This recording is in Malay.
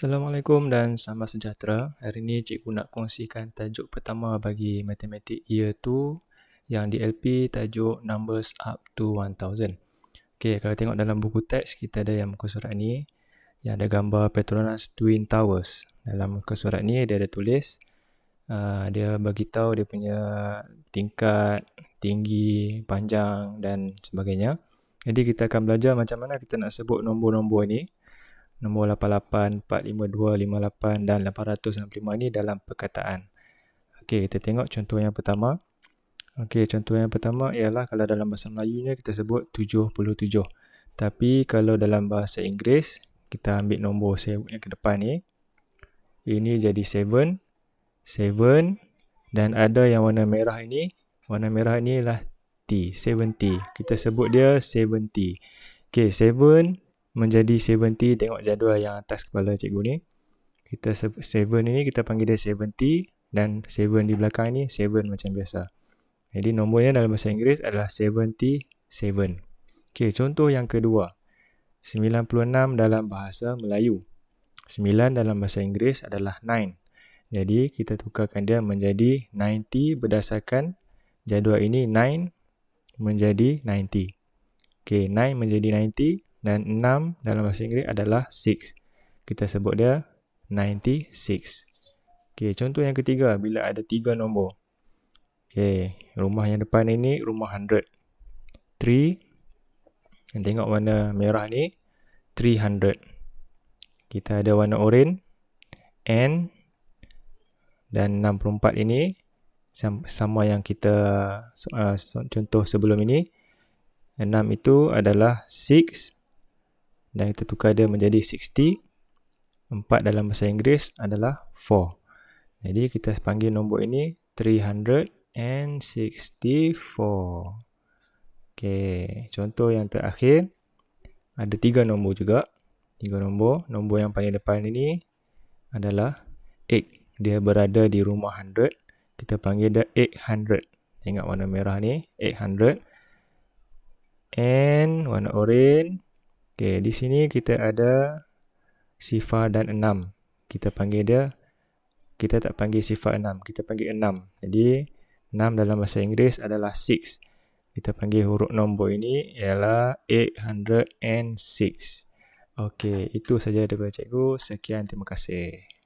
Assalamualaikum dan selamat sejahtera. Hari ini cikgu nak kongsikan tajuk pertama bagi matematik year 2 yang LP tajuk numbers up to 1000. Okey, kalau tengok dalam buku teks kita ada yang muka surat ni yang ada gambar Petronas Twin Towers. Dalam muka surat ni dia ada tulis uh, dia bagi tahu dia punya tingkat, tinggi, panjang dan sebagainya. Jadi kita akan belajar macam mana kita nak sebut nombor-nombor ni nombor 88, 88452588 dan 865 ni dalam perkataan. Okey, kita tengok contoh yang pertama. Okey, contoh yang pertama ialah kalau dalam bahasa Melayunya kita sebut 77. Tapi kalau dalam bahasa Inggeris kita ambil nombor saya ke depan ni. Ini jadi 7. 7 dan ada yang warna merah ini, warna merah ini ialah T, 70. Kita sebut dia 70. Okey, 7 menjadi 70 tengok jadual yang atas kepala cikgu ni kita 7 ni kita panggil dia 70 dan 7 di belakang ni 7 macam biasa jadi nombornya dalam bahasa Inggeris adalah 77 ok contoh yang kedua 96 dalam bahasa Melayu 9 dalam bahasa Inggeris adalah 9 jadi kita tukarkan dia menjadi 90 berdasarkan jadual ini 9 menjadi 90 ok 9 menjadi 90 dan 6 dalam bahasa Inggeris adalah 6. Kita sebut dia 96. Okey, contoh yang ketiga bila ada tiga nombor. Okey, rumah yang depan ini rumah 100. 3 yang tengok warna merah ni 300. Kita ada warna oranye and dan 64 ini sama yang kita uh, contoh sebelum ini 6 itu adalah 6 dan kita tukar dia menjadi 60 4 dalam bahasa Inggeris adalah 4 jadi kita panggil nombor ini 364 ok contoh yang terakhir ada 3 nombor juga 3 nombor nombor yang paling depan ini adalah 8 dia berada di rumah 100 kita panggil dia 800 tengok warna merah ni 800 and warna orange Okey, di sini kita ada sifar dan enam. Kita panggil dia kita tak panggil sifar enam, kita panggil enam. Jadi enam dalam bahasa Inggeris adalah six. Kita panggil huruf nombor ini ialah 806. Okey, itu saja daripada cikgu. Sekian, terima kasih.